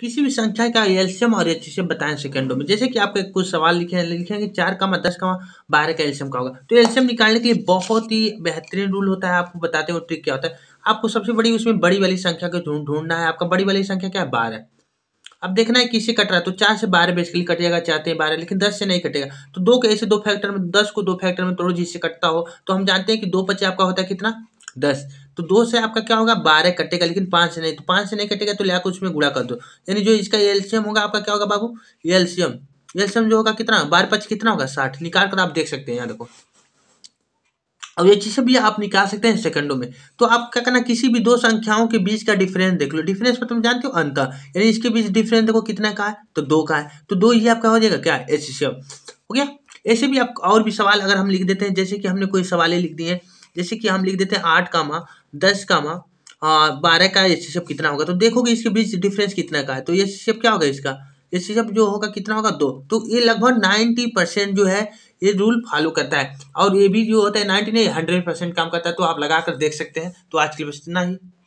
किसी भी संख्या का एल्शियम और अच्छे से बताएं सेकंडों में जैसे कि एक कुछ सवाल लिखे लिखेंगे चार कमा दस कमा बारह का एल्शियम का होगा तो एल्शियम निकालने के लिए बहुत ही बेहतरीन रूल होता है आपको बताते हैं ट्रिक क्या होता है आपको सबसे बड़ी उसमें बड़ी वाली संख्या को ढूंढ ढूंढना है आपका बड़ी वाली संख्या क्या है बारह अब देखना है किसे कट रहा है तो चार से बारह बेसिकली कटेगा चाहते हैं बारह लेकिन दस से नहीं कटेगा तो दो के ऐसे दो फैक्टर में दस को दो फैक्टर में तोड़ो जिससे कटता हो तो हम जानते हैं कि दो पच्चे आपका होता है कितना दस तो दो से आपका क्या होगा बारह कटेगा लेकिन पाँच से नहीं तो पाँच से नहीं कटेगा तो लिया उसमें गुड़ा कर दो यानी जो इसका एल्शियम होगा आपका क्या होगा बाबू एल्शियम एल्शियम जो होगा कितना बारह पच कितना होगा साठ निकाल कर आप देख सकते हैं यहाँ देखो अब ये चीज भी आप निकाल सकते हैं सेकंडों में तो आप क्या करना किसी भी दो संख्याओं के बीच का डिफरेंस देख लो डिफरेंस पर तुम जानते हो अंतर यानी इसके बीच डिफरेंस देखो कितना का है तो दो का है तो दो ही आपका हो जाएगा क्या एच हो गया ऐसे भी आप और भी सवाल अगर हम लिख देते हैं जैसे कि हमने कोई सवाल लिख दिए हैं जैसे कि हम लिख देते हैं आठ कामा दस कामा बारह का सब कितना होगा तो देखोगे इसके बीच डिफरेंस कितना का है तो सब क्या होगा इसका सब जो होगा कितना होगा दो तो ये लगभग नाइन्टी परसेंट जो है ये रूल फॉलो करता है और ये भी जो होता है नाइन्टी नहीं हंड्रेड परसेंट काम करता है तो आप लगा कर देख सकते हैं तो आज के लिए बस इतना ही